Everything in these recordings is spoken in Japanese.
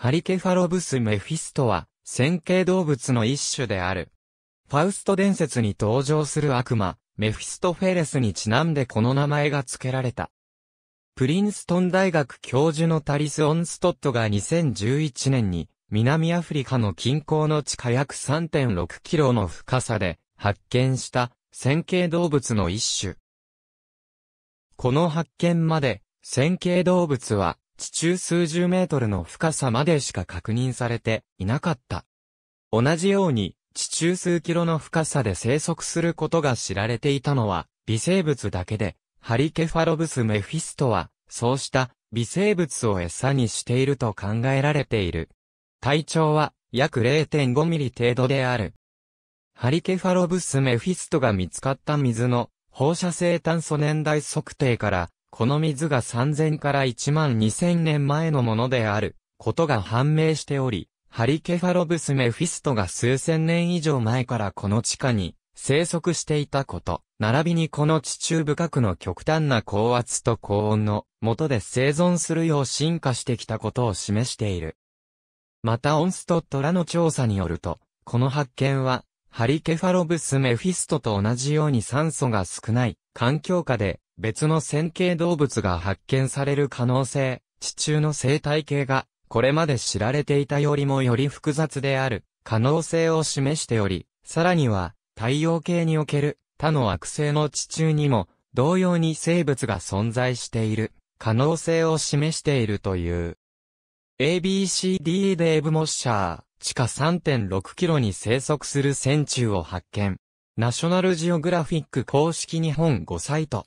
ハリケファロブス・メフィストは、線形動物の一種である。ファウスト伝説に登場する悪魔、メフィストフェレスにちなんでこの名前が付けられた。プリンストン大学教授のタリス・オンストットが2011年に、南アフリカの近郊の地下約3.6キロの深さで発見した線形動物の一種。この発見まで、線形動物は地中数十メートルの深さまでしか確認されていなかった。同じように、地中数キロの深さで生息することが知られていたのは、微生物だけで、ハリケファロブス・メフィストは、そうした微生物を餌にしていると考えられている。体長は約0.5ミリ程度である。ハリケファロブス・メフィストが見つかった水の放射性炭素年代測定からこの水が3000から1万2000年前のものである、ことが判明しており、ハリケファロブス・メフィストが数千年以上前からこの地下に生息していたこと、並びにこの地中深くの極端な高圧と高温の下で生存するよう進化してきたことを示している。またオンストットらの調査によると、この発見は、ハリケファロブス・メフィストと同じように酸素が少ない環境下で別の線形動物が発見される可能性、地中の生態系が、これまで知られていたよりもより複雑である、可能性を示しており、さらには、太陽系における他の惑星の地中にも、同様に生物が存在している、可能性を示しているという。ABCDE デーブ・モッシャー、地下3.6キロに生息する線虫を発見。ナショナルジオグラフィック公式日本5サイト。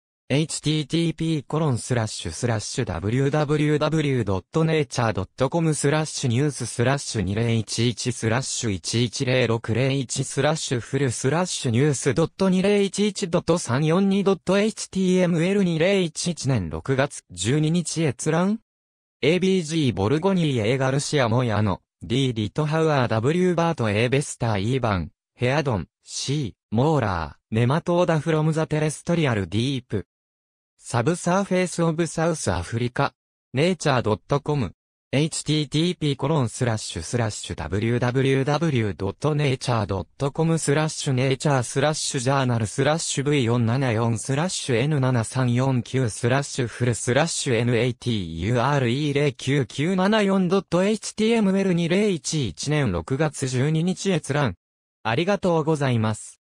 http://www.nature.com スラッシュニューススラッシュ2011スラッシュ110601スラッシュフルスラッシュニュース .2011.342.html2011 年6月12日閲覧 ?ABG ボルゴニー A ガルシアモヤノ D リトハウアー W バート A ベスター E 版ヘアドン C モーラーネマトーダフロムザテレストリアルディープサブサーフェイスオブサウスアフリカ、nature.com、http://www.nature.com コロンススララッッシシュュスラッシュ nature スラッシュジャーナルスラッシュ v474 スラッシュ n7349 スラッシュフルスラッシュ nature09974.html2011 年6月12日閲覧。ありがとうございます。